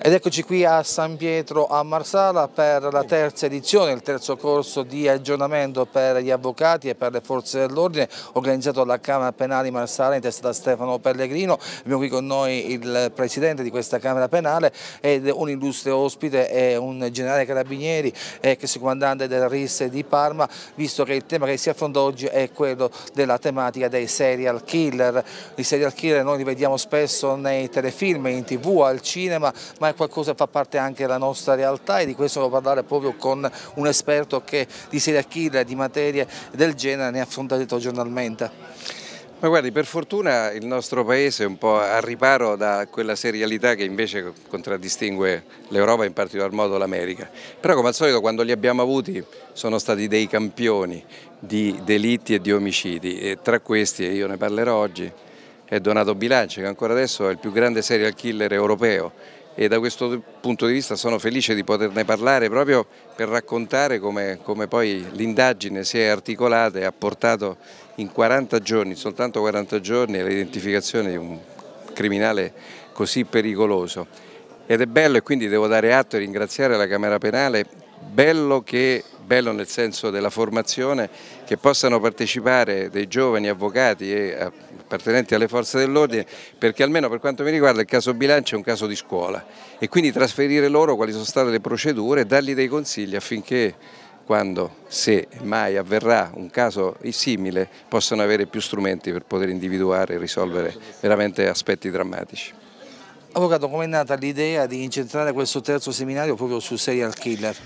Ed eccoci qui a San Pietro a Marsala per la terza edizione, il terzo corso di aggiornamento per gli avvocati e per le forze dell'ordine organizzato dalla Camera Penale di Marsala in testa da Stefano Pellegrino. Abbiamo qui con noi il presidente di questa Camera Penale ed un illustre ospite e un generale Carabinieri ex eh, comandante della RIS di Parma, visto che il tema che si affronta oggi è quello della tematica dei serial killer. I serial killer noi li vediamo spesso nei telefilm, in tv, al cinema, ma è qualcosa che fa parte anche della nostra realtà e di questo devo parlare proprio con un esperto che di serie killer, di materie del genere ne affronta giornalmente. Ma guardi, per fortuna il nostro paese è un po' al riparo da quella serialità che invece contraddistingue l'Europa, in particolar modo l'America. Però come al solito quando li abbiamo avuti sono stati dei campioni di delitti e di omicidi e tra questi, e io ne parlerò oggi, è Donato Bilanci che ancora adesso è il più grande serial killer europeo e da questo punto di vista sono felice di poterne parlare proprio per raccontare come, come poi l'indagine si è articolata e ha portato in 40 giorni, soltanto 40 giorni, all'identificazione di un criminale così pericoloso. Ed è bello e quindi devo dare atto e ringraziare la Camera Penale, bello che bello nel senso della formazione, che possano partecipare dei giovani avvocati e eh, appartenenti alle forze dell'ordine, perché almeno per quanto mi riguarda il caso bilancio è un caso di scuola e quindi trasferire loro quali sono state le procedure e dargli dei consigli affinché quando, se mai avverrà un caso simile, possano avere più strumenti per poter individuare e risolvere veramente aspetti drammatici. Avvocato, com'è nata l'idea di incentrare questo terzo seminario proprio su serial killer?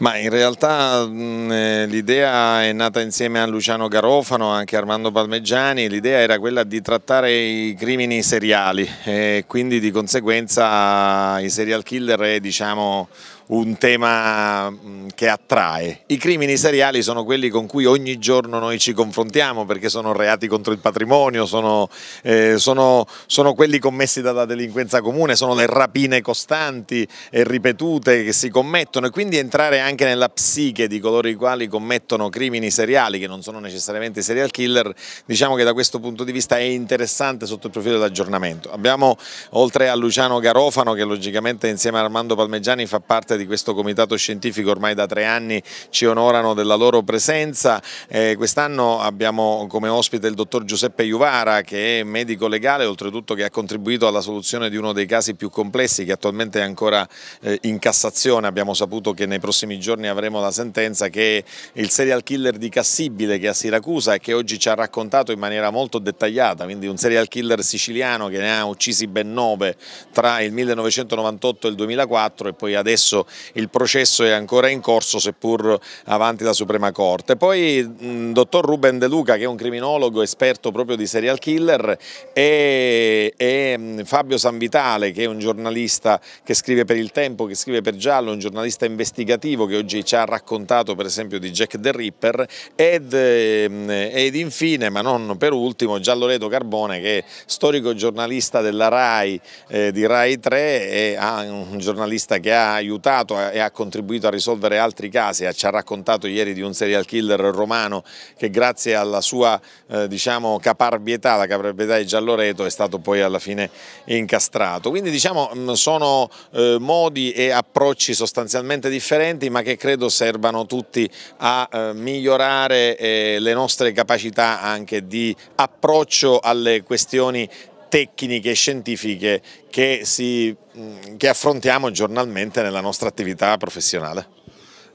Ma in realtà eh, l'idea è nata insieme a Luciano Garofano, anche Armando Palmeggiani, l'idea era quella di trattare i crimini seriali e quindi di conseguenza i serial killer è diciamo, un tema che attrae. I crimini seriali sono quelli con cui ogni giorno noi ci confrontiamo perché sono reati contro il patrimonio, sono, eh, sono, sono quelli commessi dalla delinquenza comune, sono le rapine costanti e ripetute che si commettono e quindi entrare anche anche nella psiche di coloro i quali commettono crimini seriali che non sono necessariamente serial killer, diciamo che da questo punto di vista è interessante sotto il profilo dell'aggiornamento. Abbiamo oltre a Luciano Garofano che logicamente insieme a Armando Palmeggiani fa parte di questo comitato scientifico ormai da tre anni ci onorano della loro presenza, eh, quest'anno abbiamo come ospite il dottor Giuseppe Iuvara che è medico legale oltretutto che ha contribuito alla soluzione di uno dei casi più complessi che attualmente è ancora eh, in Cassazione, abbiamo saputo che nei prossimi giorni giorni avremo la sentenza che il serial killer di Cassibile che è a Siracusa e che oggi ci ha raccontato in maniera molto dettagliata, quindi un serial killer siciliano che ne ha uccisi ben nove tra il 1998 e il 2004 e poi adesso il processo è ancora in corso seppur avanti la Suprema Corte. Poi il mm, dottor Ruben De Luca che è un criminologo esperto proprio di serial killer e, e mm, Fabio Sanvitale che è un giornalista che scrive per Il Tempo, che scrive per Giallo, un giornalista investigativo che oggi ci ha raccontato per esempio di Jack the Ripper ed, ehm, ed infine ma non per ultimo Gianloredo Carbone che è storico giornalista della RAI eh, di RAI 3 e ha, un giornalista che ha aiutato e ha contribuito a risolvere altri casi eh, ci ha raccontato ieri di un serial killer romano che grazie alla sua eh, diciamo caparbietà la caparbietà di Gianloredo è stato poi alla fine incastrato quindi diciamo sono eh, modi e approcci sostanzialmente differenti ma che credo servano tutti a eh, migliorare eh, le nostre capacità anche di approccio alle questioni tecniche e scientifiche che, si, mm, che affrontiamo giornalmente nella nostra attività professionale.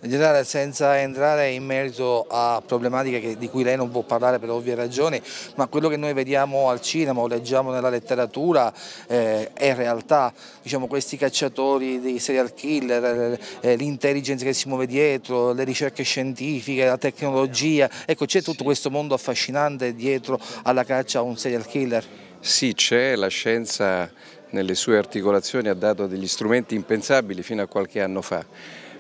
Generale, senza entrare in merito a problematiche che, di cui lei non può parlare per ovvie ragioni, ma quello che noi vediamo al cinema o leggiamo nella letteratura eh, è realtà. Diciamo, questi cacciatori dei serial killer, eh, eh, l'intelligence che si muove dietro, le ricerche scientifiche, la tecnologia, ecco c'è tutto questo mondo affascinante dietro alla caccia a un serial killer. Sì, c'è, la scienza nelle sue articolazioni ha dato degli strumenti impensabili fino a qualche anno fa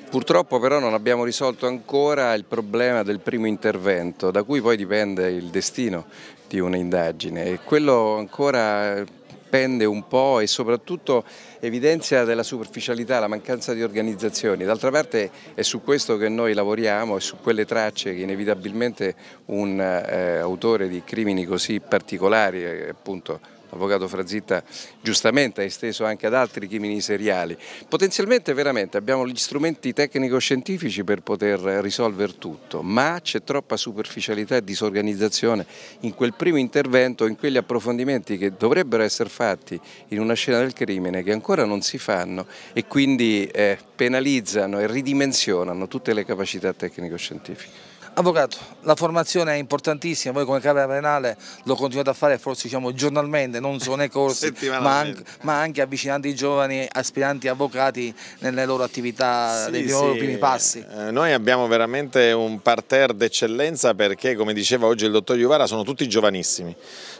Purtroppo però non abbiamo risolto ancora il problema del primo intervento, da cui poi dipende il destino di un'indagine e quello ancora pende un po' e soprattutto evidenzia della superficialità, la mancanza di organizzazioni. D'altra parte è su questo che noi lavoriamo e su quelle tracce che inevitabilmente un eh, autore di crimini così particolari, eh, appunto l'avvocato Franzitta giustamente ha esteso anche ad altri chimini seriali. Potenzialmente veramente abbiamo gli strumenti tecnico-scientifici per poter risolvere tutto, ma c'è troppa superficialità e disorganizzazione in quel primo intervento, in quegli approfondimenti che dovrebbero essere fatti in una scena del crimine che ancora non si fanno e quindi eh, penalizzano e ridimensionano tutte le capacità tecnico-scientifiche. Avvocato, la formazione è importantissima, voi come Camera renale lo continuate a fare forse diciamo, giornalmente, non solo nei corsi, ma anche, ma anche, avvicinando i giovani aspiranti avvocati nelle loro attività, sì, nei loro primi passi. Eh, noi abbiamo veramente un parterre d'eccellenza perché come diceva oggi il dottor Iuvara sono tutti giovanissimi,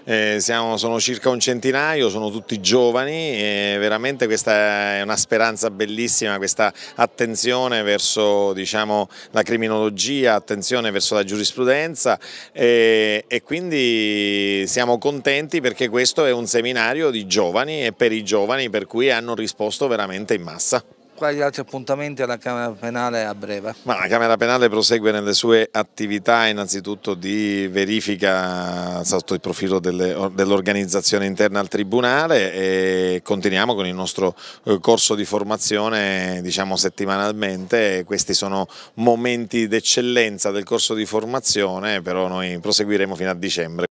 eh, siamo, sono circa un centinaio, sono tutti giovani e veramente questa è una speranza bellissima, questa attenzione verso diciamo, la criminologia, attenzione formazione verso la giurisprudenza e, e quindi siamo contenti perché questo è un seminario di giovani e per i giovani per cui hanno risposto veramente in massa quali altri appuntamenti alla Camera Penale a breve? Ma la Camera Penale prosegue nelle sue attività innanzitutto di verifica sotto il profilo dell'organizzazione interna al Tribunale e continuiamo con il nostro eh, corso di formazione diciamo settimanalmente, questi sono momenti d'eccellenza del corso di formazione però noi proseguiremo fino a dicembre.